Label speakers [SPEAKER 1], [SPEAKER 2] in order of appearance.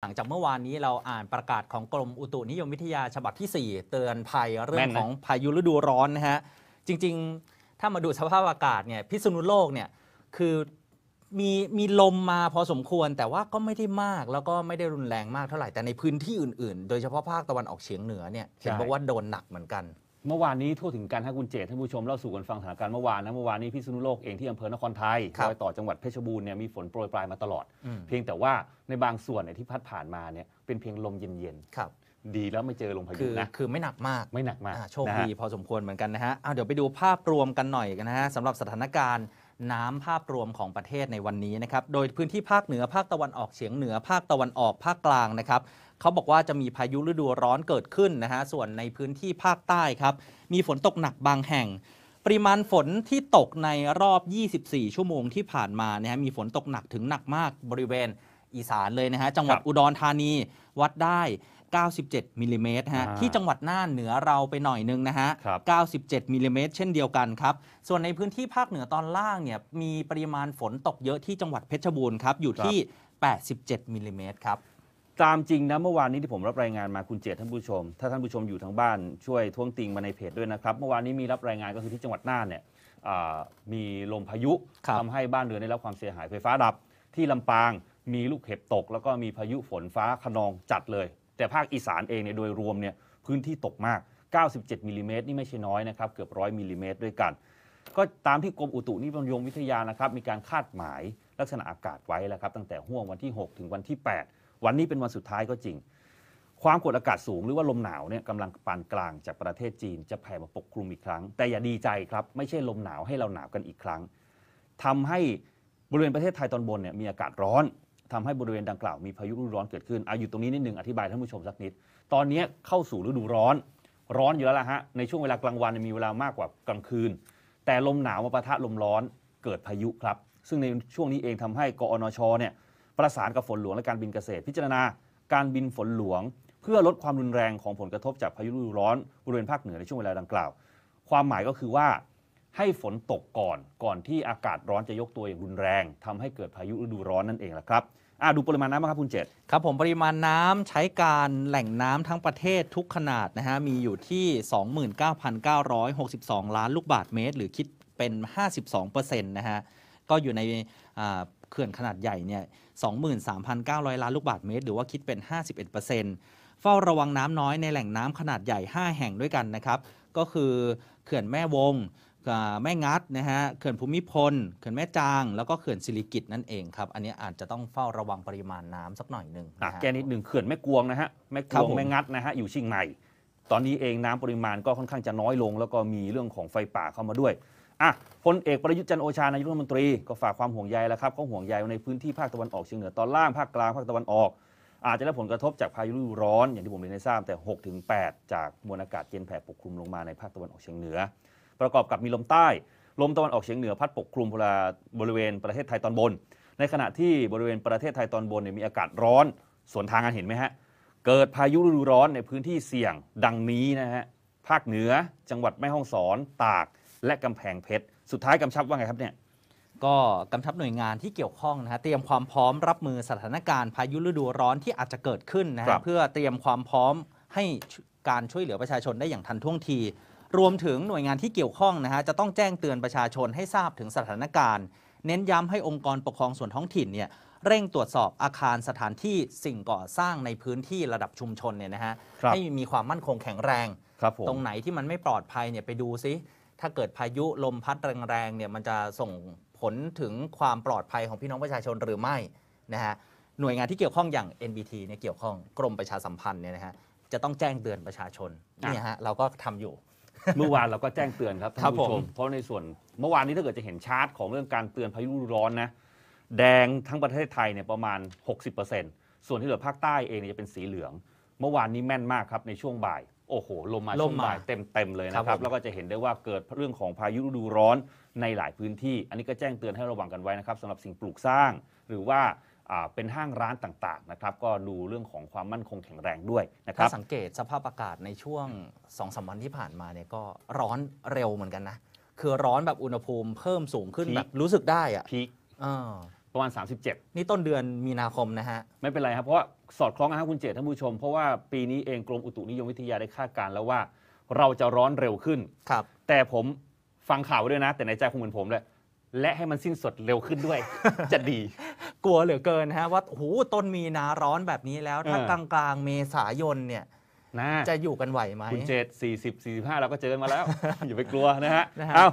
[SPEAKER 1] หลังจากเมื่อวานนี้เราอ่านประกาศของกรม อุตุนิยมวิทยาฉบับที่ 4 เตือนภัย เรื่องของพายุฤดูร้อนนะฮะจริงๆถ้ามาดูสภาพอากาศเนี่ยพิษณุโลกเนี่ยคือมีมีลมมาพอสมควรแต่ว่าก็ไม่ได้มากแล้วก็ไม่ได้รุนแรงมากเท่าไหร่ แต่ในพื้นที่อื่นๆ โดยเฉพาะภาคตะวันออกเฉียงเหนือเนี่ยเห็นบอกว่าโดนหนักเหมือนกัน
[SPEAKER 2] เมื่อวานนี้ทั่วถึงการ่านคุณเจตท่านผู้ชมเล่าสู่กันฟังสถานการณ์เมื่อวานนะเมื่อวานนี้พิษณุโลกเองที่อำเภอนครไทยรอยต่อจังหวัดเพชรบูรณ์เนี่ยมีฝนโปรยปลายมาตลอด เพียงแต่ว่าในบางส่วนเนี่ยที่พัดผ่า
[SPEAKER 1] นมาเนี่ยเป็นเพียงลมเย็นๆ ครับ ดีแล้วไม่เจอลมพายุนะคือไม่หนักมากไม่หนักมากโชคดีพอสมควรเหมือนกันนะฮะเอาเดี๋ยวไปดูภาพรวมกันหน่อยกันนะฮะสำหรับสถานการณ์น้ำภาพรวมของประเทศในวันนี้นะครับ โดยพื้นที่ภาคเหนือภาคตะวันออกเฉียงเหนือภาคตะวันออกภาคกลางนะครับ เขาบอกว่าจะมีพายุฤดูร้อนเกิดขึ้นนะฮะ ส่วนในพื้นที่ภาคใต้ครับ มีฝนตกหนักบางแห่ง ปริมาณฝนที่ตกในรอบ 24 ชั่วโมงที่ผ่านมานะฮะมีฝนตกหนักถึงหนักมากบริเวณอีสานเลยนะฮะ จังหวัดอุดรธานีวัดได้97มิลลิเมตรฮะ ที่จังหวัดน่านเหนือเราไปหน่อยนึงนะฮะ 97มิลลิเมตรเช่นเดียวกันครับ ส่วนในพื้นที่ภาคเหนือตอนล่างเนี่ย มีปริมาณฝนตกเยอะที่จังหวัดเพชรบูรณ์ครับ อยู่ที่ 87มิลลิเมตรครับ
[SPEAKER 2] ตามจริงนะ เมื่อวานนี้ที่ผมรับรายงานมาคุณเจตท่านผู้ชม ถ้าท่านผู้ชมอยู่ทางบ้านช่วยท่วงติงมาในเพจด้วยนะครับ เมื่อวานนี้มีรับรายงานก็คือที่จังหวัดน่านเนี่ยมีลมพายุทำทำให้บ้านเรือนได้รับความเสียหายไฟฟ้าดับ ที่ลำปาง มีลูกเห็บตก แล้วก็มีพายุฝนฟ้าคะนองจัดเลยแต่ภาคอีสานเองเนี่ยโดยรวมเนี่ยพื้นที่ตกมาก 97 มิลิเมตรนี่ไม่ใช่น้อยนะครับ เกือบร้อยมิลิเมตรด้วยกัน ก็ตามที่กรมอุตุนิยมยมวิทยานะครับมีการคาดหมายลักษณะอากาศไว้แล้วครับตั้งแต่ห่วงวันที่ 6 ถึงวันที่ 8 วันนี้เป็นวันสุดท้ายก็จริง ความกดอากาศสูงหรือว่าลมหนาวเนี่ยกำลังปานกลางจากประเทศจีน จะแผ่มาปกคลุมอีกครั้งแต่อย่าดีใจครับไม่ใช่ลมหนาวให้เราหนาวกันอีกครั้ง ทำให้บริเวณประเทศไทยตอนบนเนี่ยมีอากาศร้อนทำให้บริเวณ ดังกล่าวมีพายุฤดูร้อนเกิดขึ้น อาอยู่ตรงนี้นิดหนึ่ง อธิบายท่านผู้ชมสักนิด ตอนนี้เข้าสู่ฤดูร้อน ร้อนอยู่แล้วล่ะฮะ ในช่วงเวลากลางวันมีเวลามากกว่ากลางคืน แต่ลมหนาวมาปะทะลมร้อน เกิดพายุครับ ซึ่งในช่วงนี้เองทำให้กอนชเนี่ย ประสานกับฝนหลวงและการบินเกษตร พิจารณา การบินฝนหลวง เพื่อลดความรุนแรงของผลกระทบจากพายุฤดูร้อน บริเวณภาคเหนือในช่วงเวลาดังกล่าว ความหมายก็คือว่าให้ฝนตกก่อนก่อนที่อากาศร้อนจะ
[SPEAKER 1] ยกตัวอย่างรุนแรง ทำให้เกิดพายุฤดูร้อนนั่นเองและครับดูปริมาณน้ำครับ คุณเจษครับ ผมปริมาณน้ำใช้การแหล่งน้ำทั้งประเทศทุกขนาดนะฮะมีอยู่ที่ 29,962 ล้านลูกบาศก์เมตร หรือคิดเป็น 52%นะฮะก็อยู่ในเขื่อนขนาดใหญ่เนี่ย23,900 ล้านลูกบาศก์เมตร หรือว่าคิดเป็น 51%เฝ้าระวังน้ำน้อยในแหล่งน้ำขนาดใหญ่ 5 แห่งด้วยกันนะครับก็คือเขื่อนแม่วงแม่งัดนะฮะ เขื่อนภูมิพล เขื่อนแม่จาง แล้วก็เขื่อนสิริกิตนั่นเองครับ อันนี้อาจจะต้องเฝ้าระวังปริมาณน้ำสักหน่อยหนึ่งนะะแกนิดหนึ่งเขื่อนแม่กวงนะฮะ แม่กวง แม่งัดนะฮะ อยู่ชิงใหม่ ตอนนี้เองน้ำปริมาณก็ค่อนข
[SPEAKER 2] ้างจะน้อยลง แล้วก็มีเรื่องของไฟป่าเข้ามาด้วย อ่ะพลเอกประยุทธ์จันโอชา นายกรัฐมนตรี ก็ฝากความห่วงใยแล้วครับเขาห่วงใยในพื้นที่ภาคตะวันออกเฉียงเหนือตอนล่างภาคกลาง ภาคตะวันออก อาจจะได้ผลกระทบจากพายุฤดูร้อนอย่างที่ผมเรียนให้ทราบ แต่6-8จากมวลอากาศเย็นแผ่ปกคลุมลงมาในภาคตะวันออกเฉียงเหนือประกอบกับมีลมใต้ ลมตะวันออกเฉียงเหนือพัดปกคลุมบริเวณประเทศไทยตอนบน ในขณะที่บริเวณประเทศไทยตอนบนเนี่ยมีอากาศร้อนส่วนทางกันเห็นไหมฮะเกิดพายุฤดูร้อนในพื้นที่เสี่ยงดังนี้นะฮะภาคเหนือจังหวัดแม่ฮ่องสอนตากและกำแพงเพชรสุดท้ายกำชับว่าไงครับเนี่ย
[SPEAKER 1] ก็กำชับหน่วยงานที่เกี่ยวข้องนะฮะเตรียมความพร้อมรับมือสถานการณ์ พายุฤดูร้อนที่อาจจะเกิดขึ้นนะฮะเพื่อเตรียมความพร้อมให้การช่วยเหลือประชาชนได้อย่างทันท่วงทีรวมถึงหน่วยงานที่เกี่ยวข้องนะฮะจะต้องแจ้งเตือนประชาชนให้ทราบถึงสถานการณ์ เน้นย้ำให้องค์กรปกครองส่วนท้องถิ่นเนี่ยเร่งตรวจสอบอาคารสถานที่สิ่งก่อสร้างในพื้นที่ระดับชุมชนเนี่ยนะฮะให้มีความมั่นคงแข็งแรงรตรงไหนที่มันไม่ปลอดภัยเนี่ยไปดูซิ ถ้าเกิดพายุลมพัดแรงๆเนี่ยมันจะส่งผลถึงความปลอดภัยของพี่น้องประชาชนหรือไม่นะฮะหน่วยงานที่เกี่ยวข้องอย่าง NBT เนี่ยเกี่ยวข้องกรมประชาสัมพันธ์เนี่ยนะฮะจะต้องแจ้งเตือนประชาชนนี่ฮะเราก็ทำอยู่
[SPEAKER 2] เมื่อวานเราก็แจ้งเตือนครับท่านผู้ชมเพราะในส่วนเมื่อวานนี้ถ้าเกิดจะเห็นชาร์ตของเรื่องการเตือนพายุร้อนนะแดงทั้งประเทศไทยเนี่ยประมาณ60%ส่วนที่เหลือภาคใต้เองเจะเป็นสีเหลือง เมื่อวานนี้แม่นมากครับในช่วงบ่ายโอ้โหลมมาลมช่วงมาบ่ายเต็มเต็มเลยนะครับแล้วก็จะเห็นได้ว่าเกิด เรื่องของพายุฤดูร้อนในหลายพื้นที่ อันนี้ก็แจ้งเตือนให้ระวังกันไว้นะครับสำหรับสิ่งปลูกสร้างหรือว่าเป็นห้างร้านต่าง ๆ นะครับ ก็ดูเรื่อ
[SPEAKER 1] งของความมั่นคงแข็งแรงด้วยนะครับถ้าสังเกตสภาพอากาศในช่วง2อสมวันที่ผ่านมาเนี่ยก็ร้อนเร็วเหมือนกันนะ คือร้อนแบบอุณหภูมิเพิ่มสูงขึ้นแบบรู้สึกได้อะพีคประมาณ 37 นี่ต้นเดือนมีนาคมนะฮะ ไม่เป็นไรครับ เพราะว่าสอด
[SPEAKER 2] คล้องนะครับคุณเจตท่านผู้ชม เพราะว่าปีนี้เองกรมอุตุนิยมวิทยาได้คาดการ์แล้วว่าเราจะร้อนเร็วขึ้นครับ แต่ผมฟังข่าวด้วยนะ แต่ในใจคงเหมือนผมเลยและให้มันสิ้นสดเร็วขึ้นด้วย
[SPEAKER 1] จะดี กลัวเหลือเกินฮะว่าโอ้โหต้นมีนาร้อนแบบนี้แล้ว ถ้ากลางกลางเมษายนเนี่ยนะจะอยู่กันไหวไหมคุณเจ
[SPEAKER 2] ็ดสี่สิบสี่สิบห้าเราก็เจอมาแล้ว อย่าไปกลัวนะฮะ
[SPEAKER 1] เอา